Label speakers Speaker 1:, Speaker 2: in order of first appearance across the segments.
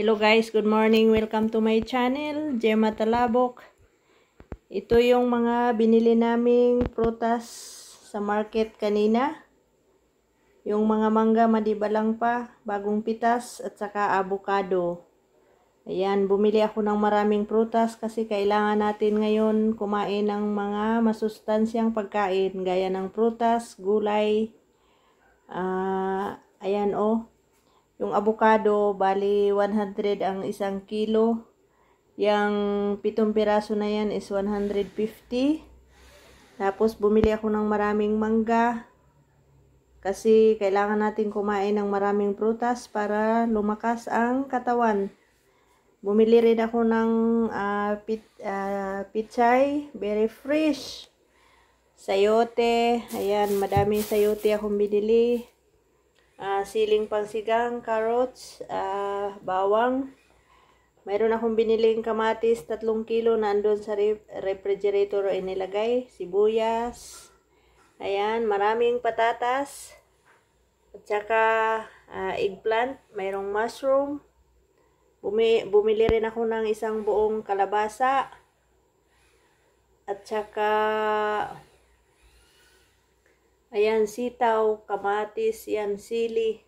Speaker 1: Hello guys, good morning. Welcome to my channel, Gemma Talabok. Ito yung mga binili naming prutas sa market kanina. Yung mga mangga madiba lang pa, bagong pitas at saka avocado. Ayan, bumili ako ng maraming prutas kasi kailangan natin ngayon kumain ng mga masustansyang pagkain gaya ng prutas, gulay. Uh, ayan oh yung avocado, bali 100 ang isang kilo. Yung pitong piraso na yan is 150. Tapos bumili ako ng maraming mangga. Kasi kailangan natin kumain ng maraming prutas para lumakas ang katawan. Bumili rin ako ng uh, pit, uh, pichay, very fresh. Sayote, ayan, madaming sayote akong binili uh, siling pansigang, carrots, uh, bawang. Mayroon akong biniling kamatis, 3 kilo na andun sa re refrigerator o inilagay. Sibuyas. Ayan, maraming patatas. At saka uh, eggplant, mayroong mushroom. Bumi bumili rin ako ng isang buong kalabasa. At saka Ayan, sitaw, kamatis, yan, sili.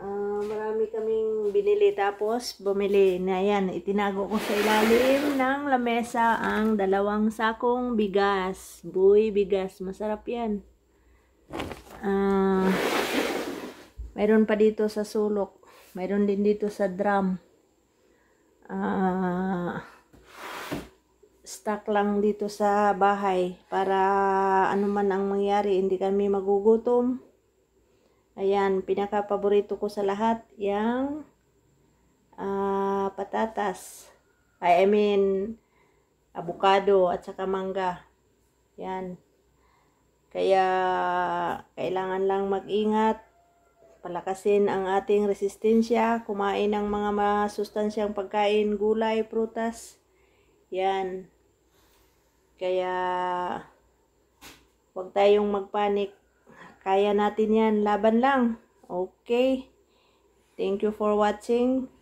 Speaker 1: Uh, marami kaming binili. Tapos, bumili na yan. Itinago ko sa ilalim ng lamesa ang dalawang sakong bigas. Buy, bigas. Masarap yan. Uh, ah, mayroon pa dito sa sulok. Mayroon din dito sa drum. Ah... Uh, stock lang dito sa bahay para ano man ang mangyari hindi kami magugutom ayan pinaka paborito ko sa lahat yung uh, patatas I mean avocado at saka mangga yan kaya kailangan lang mag-ingat palakasin ang ating resistensya kumain ng mga masustansyang pagkain gulay prutas yan kaya, huwag tayong magpanik. Kaya natin yan. Laban lang. Okay. Thank you for watching.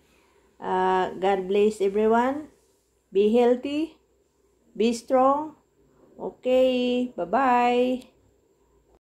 Speaker 1: Uh, God bless everyone. Be healthy. Be strong. Okay. Bye-bye.